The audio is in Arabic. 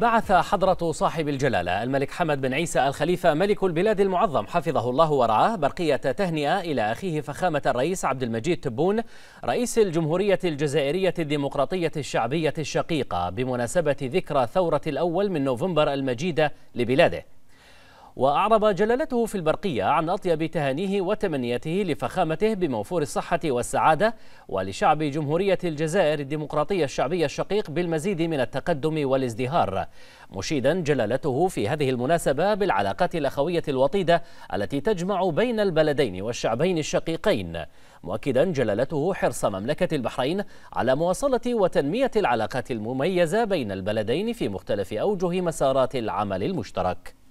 بعث حضرة صاحب الجلالة الملك حمد بن عيسى الخليفة ملك البلاد المعظم حفظه الله ورعاه برقية تهنئة إلى أخيه فخامة الرئيس عبد المجيد تبون رئيس الجمهورية الجزائرية الديمقراطية الشعبية الشقيقة بمناسبة ذكرى ثورة الأول من نوفمبر المجيدة لبلاده وأعرب جلالته في البرقية عن أطيب تهانيه وتمنياته لفخامته بموفور الصحة والسعادة ولشعب جمهورية الجزائر الديمقراطية الشعبية الشقيق بالمزيد من التقدم والازدهار مشيدا جلالته في هذه المناسبة بالعلاقات الأخوية الوطيدة التي تجمع بين البلدين والشعبين الشقيقين مؤكدا جلالته حرص مملكة البحرين على مواصلة وتنمية العلاقات المميزة بين البلدين في مختلف أوجه مسارات العمل المشترك